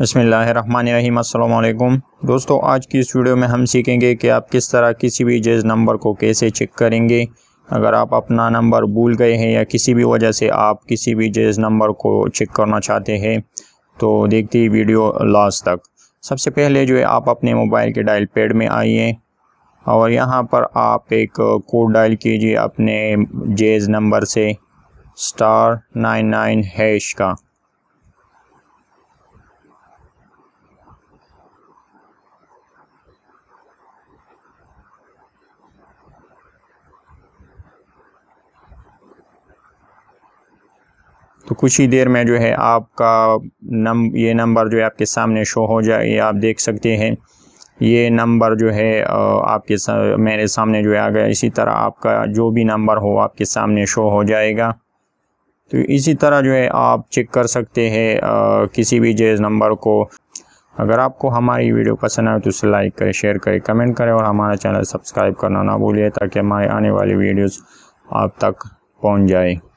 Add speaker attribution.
Speaker 1: बसमीम अल्लाम दोस्तों आज की इस वीडियो में हम सीखेंगे कि आप किस तरह किसी भी जेज नंबर को कैसे चेक करेंगे अगर आप अपना नंबर भूल गए हैं या किसी भी वजह से आप किसी भी जेज नंबर को चेक करना चाहते हैं तो देखते ही वीडियो लास्ट तक सबसे पहले जो है आप अपने मोबाइल के डायल पैड में आइए और यहाँ पर आप एक कोड डायल कीजिए अपने जेज नंबर से स्टार नाइन नाइन हैश का तो कुछ ही देर में जो है आपका नम ये नंबर जो है आपके सामने शो हो जाए आप देख सकते हैं ये नंबर जो है आपके सा, मेरे सामने जो है आ गया इसी तरह आपका जो भी नंबर हो आपके सामने शो हो जाएगा तो इसी तरह जो है आप चेक कर सकते हैं किसी भी जेज नंबर को अगर आपको हमारी वीडियो पसंद आए तो उसे लाइक करें शेयर करें कमेंट करें और हमारा चैनल सब्सक्राइब करना ना भूलिए ताकि हमारे आने वाली वीडियोस आप तक पहुंच जाए